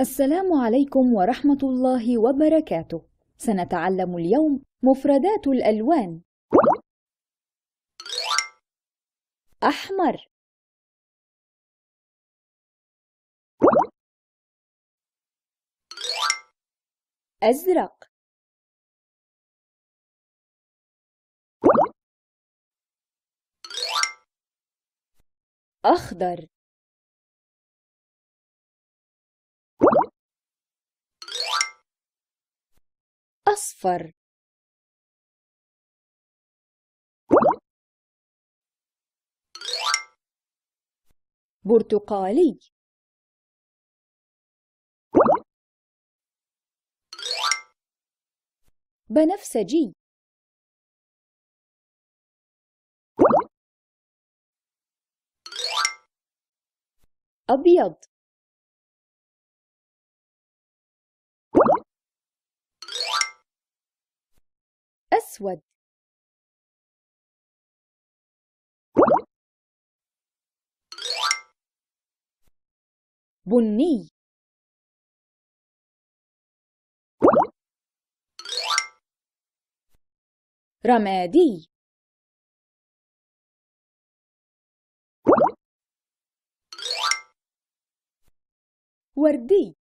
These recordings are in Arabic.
السلام عليكم ورحمة الله وبركاته. سنتعلم اليوم مفردات الألوان. أحمر أزرق أخضر أصفر برتقالي بنفسجي أبيض أسود بني رمادي وردي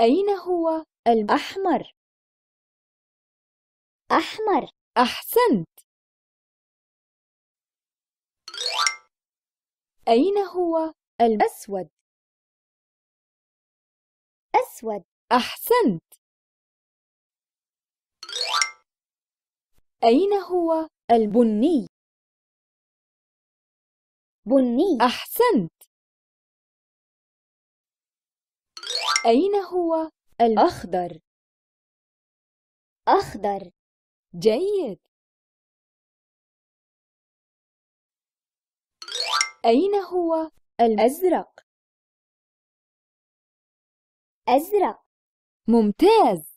أين هو الأحمر؟ أحمر أحسنت أين هو الأسود؟ أسود أحسنت أين هو البني؟ بني أحسنت أين هو الأخضر؟ أخضر جيد أين هو الأزرق؟ أزرق ممتاز